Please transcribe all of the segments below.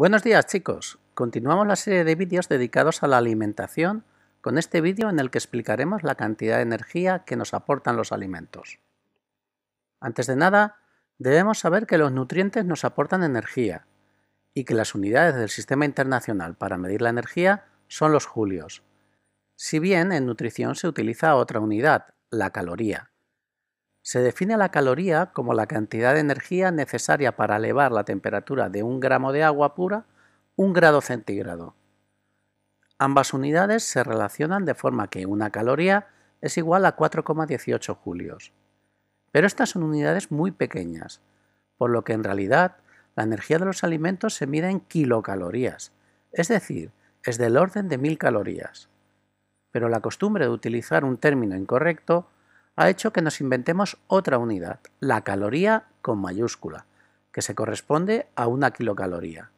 Buenos días chicos, continuamos la serie de vídeos dedicados a la alimentación con este vídeo en el que explicaremos la cantidad de energía que nos aportan los alimentos. Antes de nada, debemos saber que los nutrientes nos aportan energía y que las unidades del Sistema Internacional para medir la energía son los julios, si bien en nutrición se utiliza otra unidad, la caloría, se define la caloría como la cantidad de energía necesaria para elevar la temperatura de un gramo de agua pura un grado centígrado. Ambas unidades se relacionan de forma que una caloría es igual a 4,18 julios. Pero estas son unidades muy pequeñas, por lo que en realidad la energía de los alimentos se mide en kilocalorías, es decir, es del orden de mil calorías. Pero la costumbre de utilizar un término incorrecto ha hecho que nos inventemos otra unidad, la caloría con mayúscula, que se corresponde a una kilocaloría.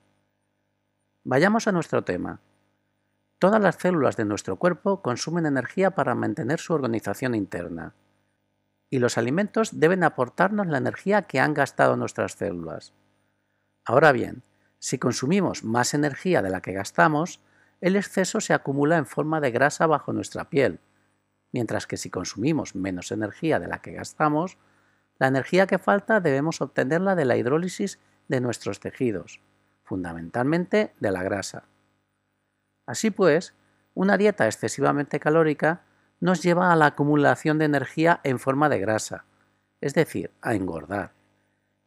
Vayamos a nuestro tema. Todas las células de nuestro cuerpo consumen energía para mantener su organización interna. Y los alimentos deben aportarnos la energía que han gastado nuestras células. Ahora bien, si consumimos más energía de la que gastamos, el exceso se acumula en forma de grasa bajo nuestra piel, mientras que si consumimos menos energía de la que gastamos, la energía que falta debemos obtenerla de la hidrólisis de nuestros tejidos, fundamentalmente de la grasa. Así pues, una dieta excesivamente calórica nos lleva a la acumulación de energía en forma de grasa, es decir, a engordar,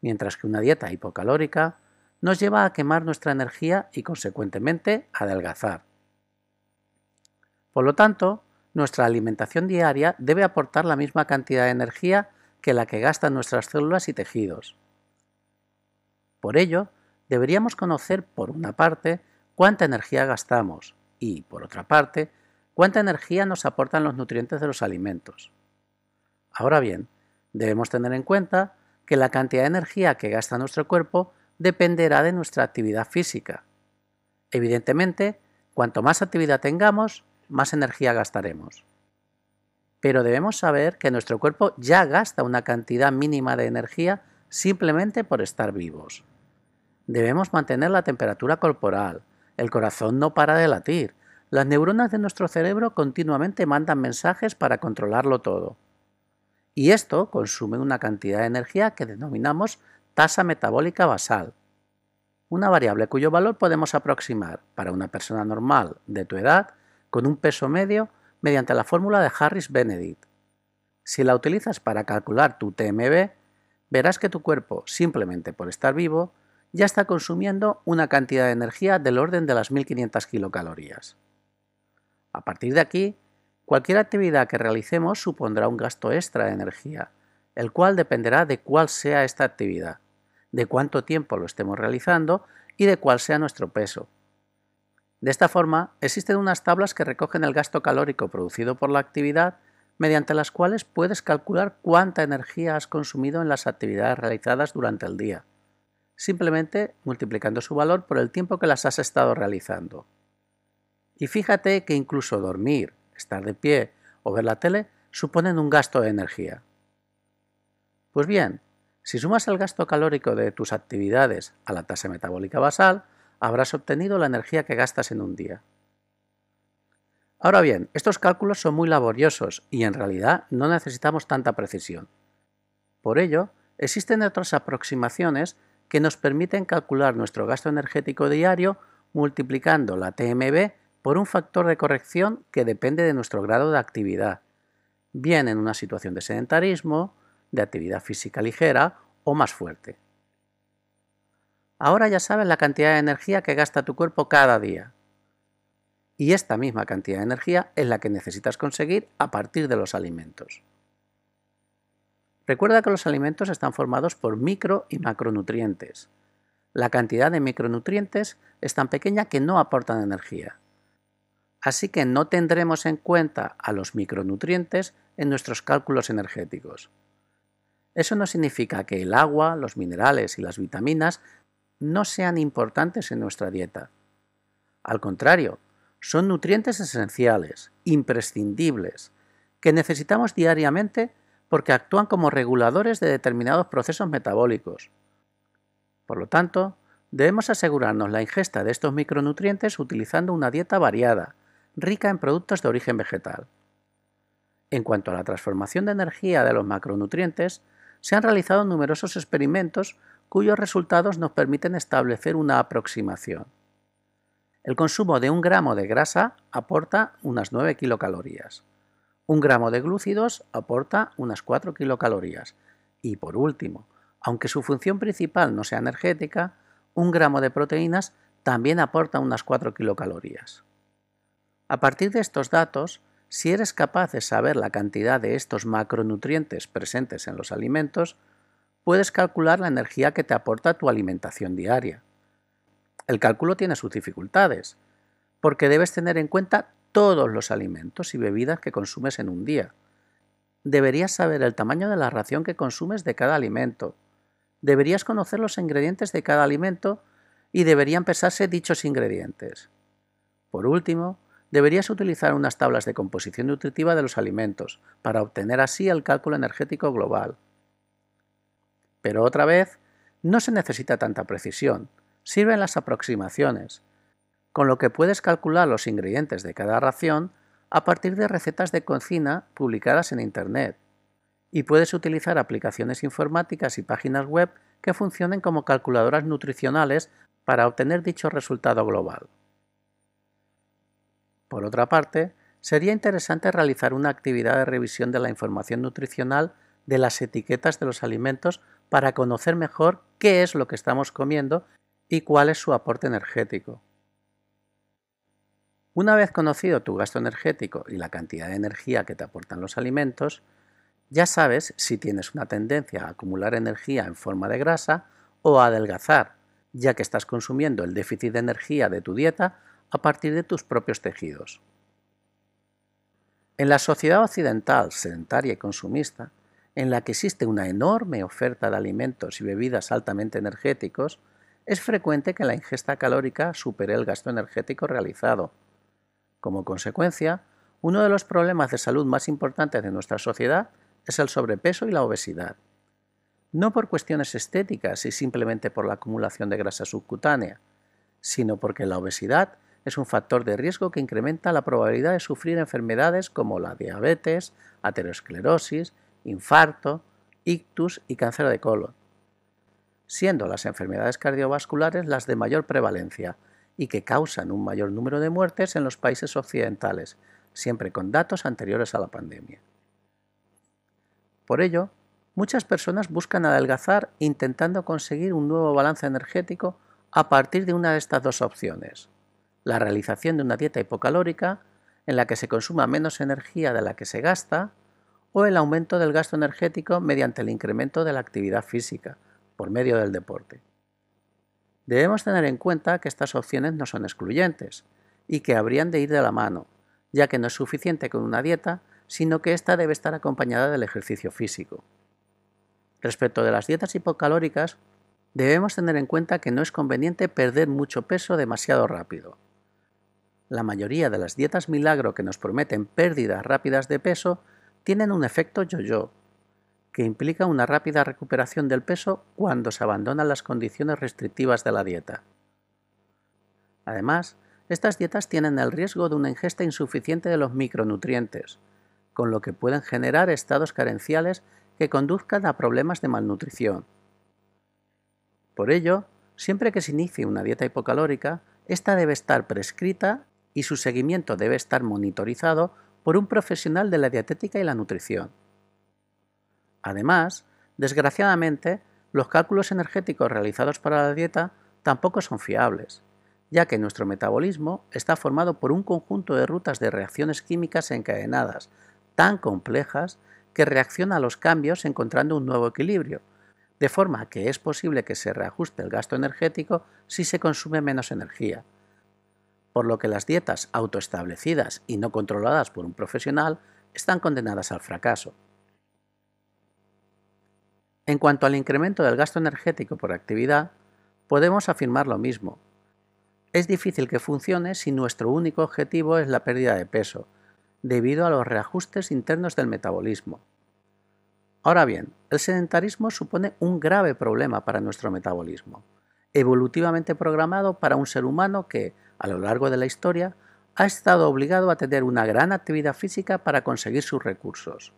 mientras que una dieta hipocalórica nos lleva a quemar nuestra energía y consecuentemente a adelgazar. Por lo tanto, nuestra alimentación diaria debe aportar la misma cantidad de energía que la que gastan nuestras células y tejidos. Por ello, deberíamos conocer, por una parte, cuánta energía gastamos y, por otra parte, cuánta energía nos aportan los nutrientes de los alimentos. Ahora bien, debemos tener en cuenta que la cantidad de energía que gasta nuestro cuerpo dependerá de nuestra actividad física. Evidentemente, cuanto más actividad tengamos, más energía gastaremos. Pero debemos saber que nuestro cuerpo ya gasta una cantidad mínima de energía simplemente por estar vivos. Debemos mantener la temperatura corporal, el corazón no para de latir, las neuronas de nuestro cerebro continuamente mandan mensajes para controlarlo todo. Y esto consume una cantidad de energía que denominamos tasa metabólica basal, una variable cuyo valor podemos aproximar para una persona normal de tu edad con un peso medio mediante la fórmula de Harris-Benedict. Si la utilizas para calcular tu TMB, verás que tu cuerpo, simplemente por estar vivo, ya está consumiendo una cantidad de energía del orden de las 1500 kilocalorías. A partir de aquí, cualquier actividad que realicemos supondrá un gasto extra de energía, el cual dependerá de cuál sea esta actividad, de cuánto tiempo lo estemos realizando y de cuál sea nuestro peso, de esta forma, existen unas tablas que recogen el gasto calórico producido por la actividad, mediante las cuales puedes calcular cuánta energía has consumido en las actividades realizadas durante el día, simplemente multiplicando su valor por el tiempo que las has estado realizando. Y fíjate que incluso dormir, estar de pie o ver la tele suponen un gasto de energía. Pues bien, si sumas el gasto calórico de tus actividades a la tasa metabólica basal, habrás obtenido la energía que gastas en un día. Ahora bien, estos cálculos son muy laboriosos y en realidad no necesitamos tanta precisión. Por ello, existen otras aproximaciones que nos permiten calcular nuestro gasto energético diario multiplicando la TMB por un factor de corrección que depende de nuestro grado de actividad, bien en una situación de sedentarismo, de actividad física ligera o más fuerte. Ahora ya sabes la cantidad de energía que gasta tu cuerpo cada día. Y esta misma cantidad de energía es la que necesitas conseguir a partir de los alimentos. Recuerda que los alimentos están formados por micro y macronutrientes. La cantidad de micronutrientes es tan pequeña que no aportan energía. Así que no tendremos en cuenta a los micronutrientes en nuestros cálculos energéticos. Eso no significa que el agua, los minerales y las vitaminas no sean importantes en nuestra dieta. Al contrario, son nutrientes esenciales, imprescindibles, que necesitamos diariamente porque actúan como reguladores de determinados procesos metabólicos. Por lo tanto, debemos asegurarnos la ingesta de estos micronutrientes utilizando una dieta variada, rica en productos de origen vegetal. En cuanto a la transformación de energía de los macronutrientes, se han realizado numerosos experimentos cuyos resultados nos permiten establecer una aproximación. El consumo de un gramo de grasa aporta unas 9 kilocalorías, un gramo de glúcidos aporta unas 4 kilocalorías y, por último, aunque su función principal no sea energética, un gramo de proteínas también aporta unas 4 kilocalorías. A partir de estos datos, si eres capaz de saber la cantidad de estos macronutrientes presentes en los alimentos, puedes calcular la energía que te aporta tu alimentación diaria. El cálculo tiene sus dificultades, porque debes tener en cuenta todos los alimentos y bebidas que consumes en un día. Deberías saber el tamaño de la ración que consumes de cada alimento. Deberías conocer los ingredientes de cada alimento y deberían pesarse dichos ingredientes. Por último, deberías utilizar unas tablas de composición nutritiva de los alimentos para obtener así el cálculo energético global. Pero otra vez, no se necesita tanta precisión, sirven las aproximaciones, con lo que puedes calcular los ingredientes de cada ración a partir de recetas de cocina publicadas en Internet. Y puedes utilizar aplicaciones informáticas y páginas web que funcionen como calculadoras nutricionales para obtener dicho resultado global. Por otra parte, sería interesante realizar una actividad de revisión de la información nutricional de las etiquetas de los alimentos para conocer mejor qué es lo que estamos comiendo y cuál es su aporte energético. Una vez conocido tu gasto energético y la cantidad de energía que te aportan los alimentos, ya sabes si tienes una tendencia a acumular energía en forma de grasa o a adelgazar, ya que estás consumiendo el déficit de energía de tu dieta a partir de tus propios tejidos. En la sociedad occidental sedentaria y consumista, en la que existe una enorme oferta de alimentos y bebidas altamente energéticos, es frecuente que la ingesta calórica supere el gasto energético realizado. Como consecuencia, uno de los problemas de salud más importantes de nuestra sociedad es el sobrepeso y la obesidad. No por cuestiones estéticas y simplemente por la acumulación de grasa subcutánea, sino porque la obesidad es un factor de riesgo que incrementa la probabilidad de sufrir enfermedades como la diabetes, aterosclerosis, infarto, ictus y cáncer de colon, siendo las enfermedades cardiovasculares las de mayor prevalencia y que causan un mayor número de muertes en los países occidentales, siempre con datos anteriores a la pandemia. Por ello, muchas personas buscan adelgazar intentando conseguir un nuevo balance energético a partir de una de estas dos opciones, la realización de una dieta hipocalórica en la que se consuma menos energía de la que se gasta o el aumento del gasto energético mediante el incremento de la actividad física por medio del deporte. Debemos tener en cuenta que estas opciones no son excluyentes y que habrían de ir de la mano, ya que no es suficiente con una dieta, sino que ésta debe estar acompañada del ejercicio físico. Respecto de las dietas hipocalóricas, debemos tener en cuenta que no es conveniente perder mucho peso demasiado rápido. La mayoría de las dietas milagro que nos prometen pérdidas rápidas de peso tienen un efecto yo-yo, que implica una rápida recuperación del peso cuando se abandonan las condiciones restrictivas de la dieta. Además, estas dietas tienen el riesgo de una ingesta insuficiente de los micronutrientes, con lo que pueden generar estados carenciales que conduzcan a problemas de malnutrición. Por ello, siempre que se inicie una dieta hipocalórica, esta debe estar prescrita y su seguimiento debe estar monitorizado por un profesional de la dietética y la nutrición. Además, desgraciadamente, los cálculos energéticos realizados para la dieta tampoco son fiables, ya que nuestro metabolismo está formado por un conjunto de rutas de reacciones químicas encadenadas, tan complejas que reacciona a los cambios encontrando un nuevo equilibrio, de forma que es posible que se reajuste el gasto energético si se consume menos energía, por lo que las dietas autoestablecidas y no controladas por un profesional están condenadas al fracaso. En cuanto al incremento del gasto energético por actividad, podemos afirmar lo mismo. Es difícil que funcione si nuestro único objetivo es la pérdida de peso, debido a los reajustes internos del metabolismo. Ahora bien, el sedentarismo supone un grave problema para nuestro metabolismo evolutivamente programado para un ser humano que, a lo largo de la historia, ha estado obligado a tener una gran actividad física para conseguir sus recursos.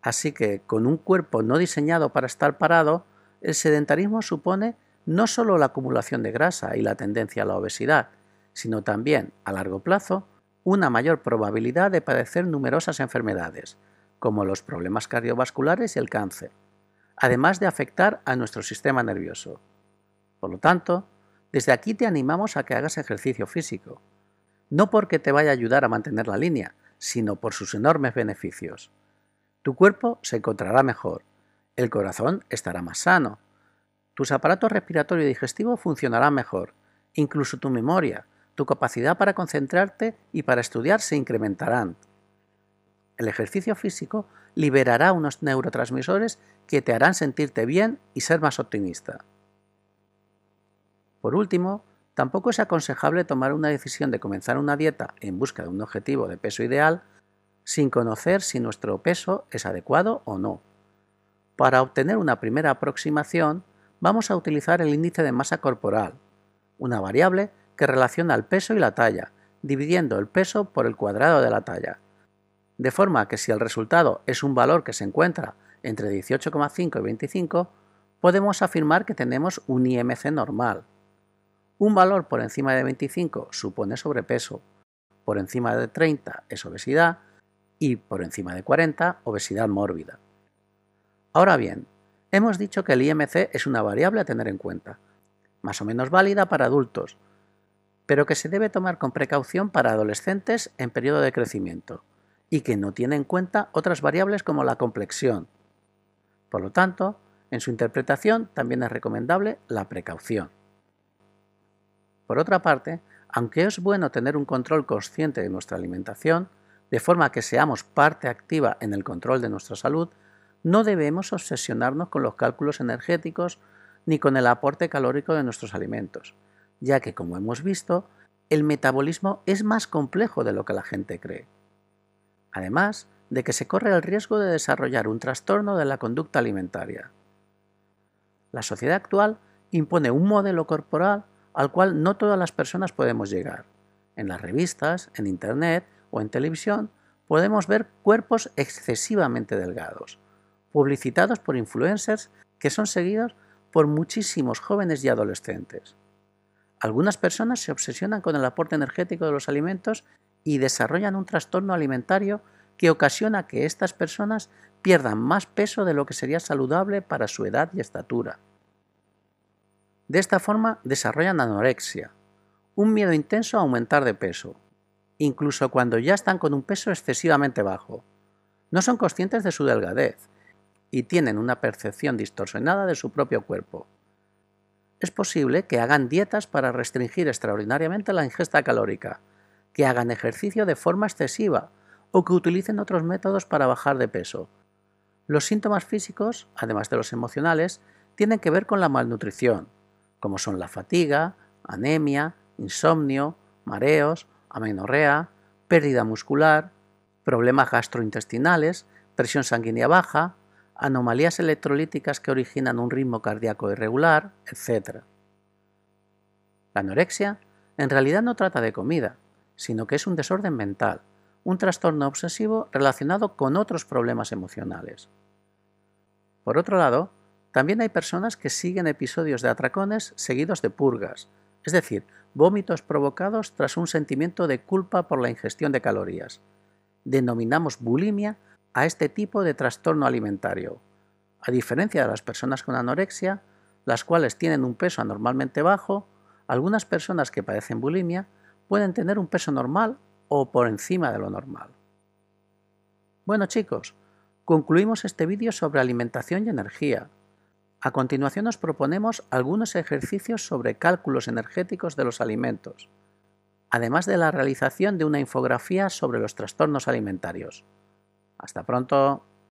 Así que, con un cuerpo no diseñado para estar parado, el sedentarismo supone no solo la acumulación de grasa y la tendencia a la obesidad, sino también, a largo plazo, una mayor probabilidad de padecer numerosas enfermedades, como los problemas cardiovasculares y el cáncer además de afectar a nuestro sistema nervioso. Por lo tanto, desde aquí te animamos a que hagas ejercicio físico, no porque te vaya a ayudar a mantener la línea, sino por sus enormes beneficios. Tu cuerpo se encontrará mejor, el corazón estará más sano, tus aparatos respiratorio y digestivo funcionarán mejor, incluso tu memoria, tu capacidad para concentrarte y para estudiar se incrementarán. El ejercicio físico liberará unos neurotransmisores que te harán sentirte bien y ser más optimista. Por último, tampoco es aconsejable tomar una decisión de comenzar una dieta en busca de un objetivo de peso ideal sin conocer si nuestro peso es adecuado o no. Para obtener una primera aproximación, vamos a utilizar el índice de masa corporal, una variable que relaciona el peso y la talla, dividiendo el peso por el cuadrado de la talla de forma que si el resultado es un valor que se encuentra entre 18,5 y 25, podemos afirmar que tenemos un IMC normal. Un valor por encima de 25 supone sobrepeso, por encima de 30 es obesidad y por encima de 40 obesidad mórbida. Ahora bien, hemos dicho que el IMC es una variable a tener en cuenta, más o menos válida para adultos, pero que se debe tomar con precaución para adolescentes en periodo de crecimiento, y que no tiene en cuenta otras variables como la complexión. Por lo tanto, en su interpretación también es recomendable la precaución. Por otra parte, aunque es bueno tener un control consciente de nuestra alimentación, de forma que seamos parte activa en el control de nuestra salud, no debemos obsesionarnos con los cálculos energéticos ni con el aporte calórico de nuestros alimentos, ya que, como hemos visto, el metabolismo es más complejo de lo que la gente cree además de que se corre el riesgo de desarrollar un trastorno de la conducta alimentaria. La sociedad actual impone un modelo corporal al cual no todas las personas podemos llegar. En las revistas, en Internet o en televisión podemos ver cuerpos excesivamente delgados, publicitados por influencers que son seguidos por muchísimos jóvenes y adolescentes. Algunas personas se obsesionan con el aporte energético de los alimentos y desarrollan un trastorno alimentario que ocasiona que estas personas pierdan más peso de lo que sería saludable para su edad y estatura. De esta forma desarrollan anorexia, un miedo intenso a aumentar de peso, incluso cuando ya están con un peso excesivamente bajo. No son conscientes de su delgadez y tienen una percepción distorsionada de su propio cuerpo. Es posible que hagan dietas para restringir extraordinariamente la ingesta calórica, que hagan ejercicio de forma excesiva o que utilicen otros métodos para bajar de peso. Los síntomas físicos, además de los emocionales, tienen que ver con la malnutrición, como son la fatiga, anemia, insomnio, mareos, amenorrea, pérdida muscular, problemas gastrointestinales, presión sanguínea baja, anomalías electrolíticas que originan un ritmo cardíaco irregular, etc. La anorexia en realidad no trata de comida, sino que es un desorden mental, un trastorno obsesivo relacionado con otros problemas emocionales. Por otro lado, también hay personas que siguen episodios de atracones seguidos de purgas, es decir, vómitos provocados tras un sentimiento de culpa por la ingestión de calorías. Denominamos bulimia a este tipo de trastorno alimentario, a diferencia de las personas con anorexia, las cuales tienen un peso anormalmente bajo, algunas personas que padecen bulimia pueden tener un peso normal o por encima de lo normal. Bueno chicos, concluimos este vídeo sobre alimentación y energía. A continuación os proponemos algunos ejercicios sobre cálculos energéticos de los alimentos, además de la realización de una infografía sobre los trastornos alimentarios. Hasta pronto.